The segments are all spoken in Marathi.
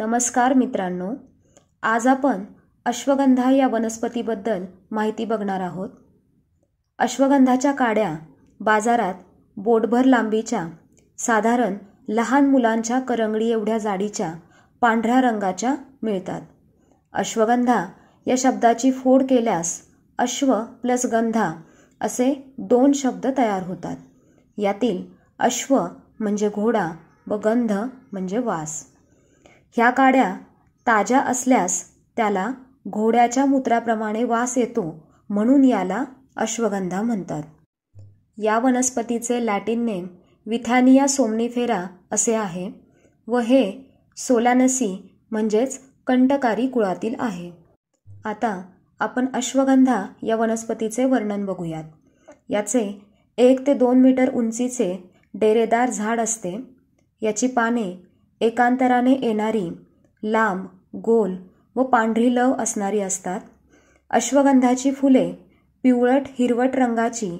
नमस्कार मित्रांनो आज आपण अश्वगंधा या वनस्पतीबद्दल माहिती बघणार आहोत अश्वगंधाच्या काड्या बाजारात बोटभर लांबीच्या साधारण लहान मुलांच्या करंगडी एवढ्या जाडीच्या पांढऱ्या रंगाच्या मिळतात अश्वगंधा या शब्दाची फोड केल्यास अश्व प्लस गंधा असे दोन शब्द तयार होतात यातील अश्व म्हणजे घोडा व गंध म्हणजे वास ह्या काड्या ताज्या असल्यास त्याला घोड्याच्या मूत्राप्रमाणे वास येतो म्हणून याला अश्वगंधा म्हणतात या वनस्पतीचे लॅटिन नेम विथॅनिया सोमनिफेरा असे आहे व हे सोलानसी म्हणजेच कंटकारी कुळातील आहे आता आपण अश्वगंधा या वनस्पतीचे वर्णन बघूयात याचे एक ते दोन मीटर उंचीचे डेरेदार झाड असते याची पाने एकांतराने येणारी लांब गोल व पांढरी लव असणारी असतात अश्वगंधाची फुले पिवळट हिरवट रंगाची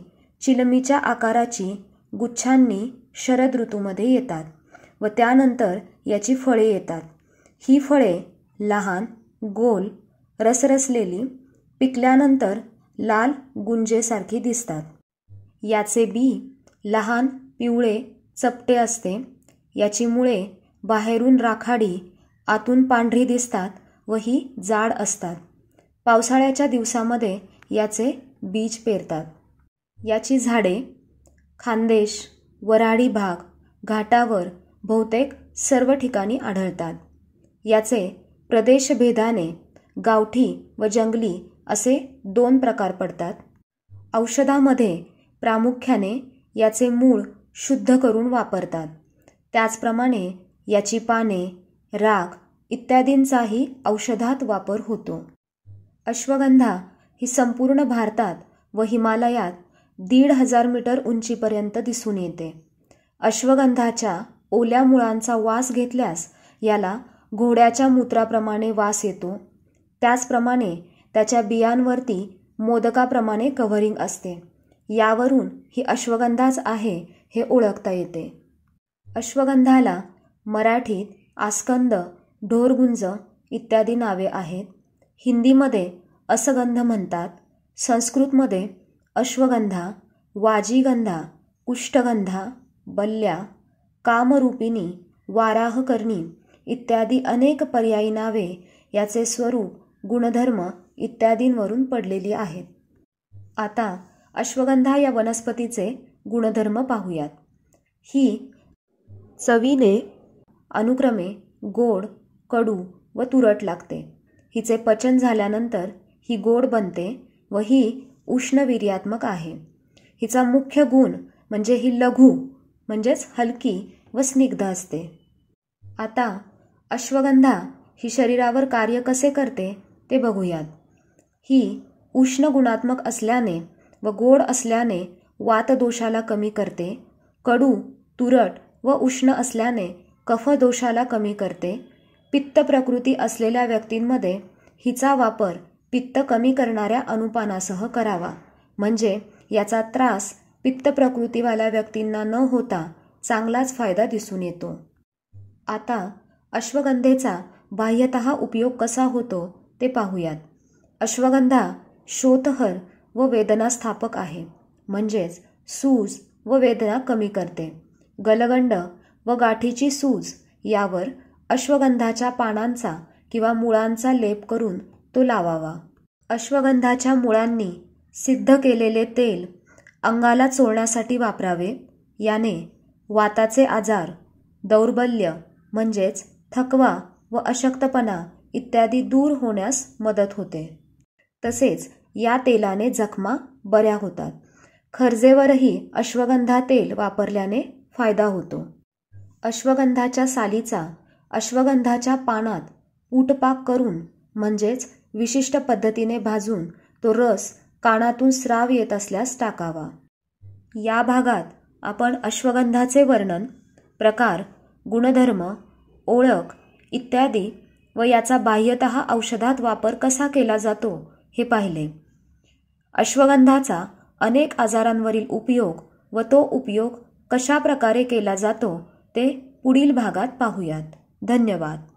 चिलमीच्या आकाराची गुच्छांनी शरद ऋतूमध्ये येतात व त्यानंतर याची फळे येतात ही फळे लहान गोल रसरसलेली पिकल्यानंतर लाल गुंजेसारखी दिसतात याचे बी लहान पिवळे चपटे असते याची मुळे बाहेरून राखाडी आतून पांढरी दिसतात व ही जाड असतात पावसाळ्याच्या दिवसामध्ये याचे बीज पेरतात याची झाडे खानदेश वराडी भाग घाटावर बहुतेक सर्व ठिकाणी आढळतात याचे प्रदेशभेदाने गावठी व जंगली असे दोन प्रकार पडतात औषधामध्ये प्रामुख्याने याचे मूळ शुद्ध करून वापरतात त्याचप्रमाणे याची पाने राख इत्यादींचाही औषधात वापर होतो अश्वगंधा ही संपूर्ण भारतात व हिमालयात दीड हजार मीटर उंचीपर्यंत दिसून येते अश्वगंधाच्या ओल्या मुळांचा वास घेतल्यास याला घोड्याच्या मूत्राप्रमाणे वास येतो त्याचप्रमाणे त्याच्या बियांवरती मोदकाप्रमाणे कव्हरिंग असते यावरून ही अश्वगंधाच आहे हे ओळखता येते अश्वगंधाला मराठीत आस्कंद ढोरगुंज इत्यादी नावे आहेत हिंदीमध्ये असगंध म्हणतात संस्कृतमध्ये अश्वगंधा वाजीगंधा कुष्ठगंधा बल्ल्या कामरूपिणी वाराहकर्णी इत्यादी अनेक पर्यायी नावे याचे स्वरूप गुणधर्म इत्यादींवरून पडलेली आहेत आता अश्वगंधा या वनस्पतीचे गुणधर्म पाहूयात ही चवीने अनुक्रमे गोड कडू व तुरट लागते हिचे पचन झाल्यानंतर ही गोड बनते व ही उष्णवीर्यात्मक आहे हिचा मुख्य गुण म्हणजे ही लघु म्हणजेच हलकी व स्निग्ध असते आता अश्वगंधा ही शरीरावर कार्य कसे करते ते बघूयात ही उष्ण गुणात्मक असल्याने व गोड असल्याने वातदोषाला कमी करते कडू तुरट व उष्ण असल्याने कफदोषाला कमी करते पित्त प्रकृती असलेल्या व्यक्तींमध्ये हिचा वापर पित्त कमी करणाऱ्या अनुपानासह करावा म्हणजे याचा त्रास पित्त प्रकृतीवाल्या व्यक्तींना न होता चांगलाच फायदा दिसून येतो आता अश्वगंधेचा बाह्यत उपयोग कसा होतो ते पाहूयात अश्वगंधा शोतहर व वेदनास्थापक आहे म्हणजेच सूज व वेदना कमी करते गलगंड व गाठीची सूज यावर अश्वगंधाच्या पानांचा किंवा मुळांचा लेप करून तो लावावा अश्वगंधाच्या मुळांनी सिद्ध केलेले तेल अंगाला चोळण्यासाठी वापरावे याने वाताचे आजार दौर्बल्य म्हणजेच थकवा व अशक्तपणा इत्यादी दूर होण्यास मदत होते तसेच या तेलाने जखमा बऱ्या होतात खर्जेवरही अश्वगंधा तेल वापरल्याने फायदा होतो अश्वगंधाच्या सालीचा अश्वगंधाच्या पानात पूटपाक करून म्हणजेच विशिष्ट पद्धतीने भाजून तो रस कानातून स्राव येत असल्यास टाकावा या भागात आपण अश्वगंधाचे वर्णन प्रकार गुणधर्म ओळख इत्यादी व याचा बाह्यत औषधात वापर कसा केला जातो हे पाहिले अश्वगंधाचा अनेक आजारांवरील उपयोग व तो उपयोग कशा प्रकारे केला जातो ते पुढील भागात पाहूयात धन्यवाद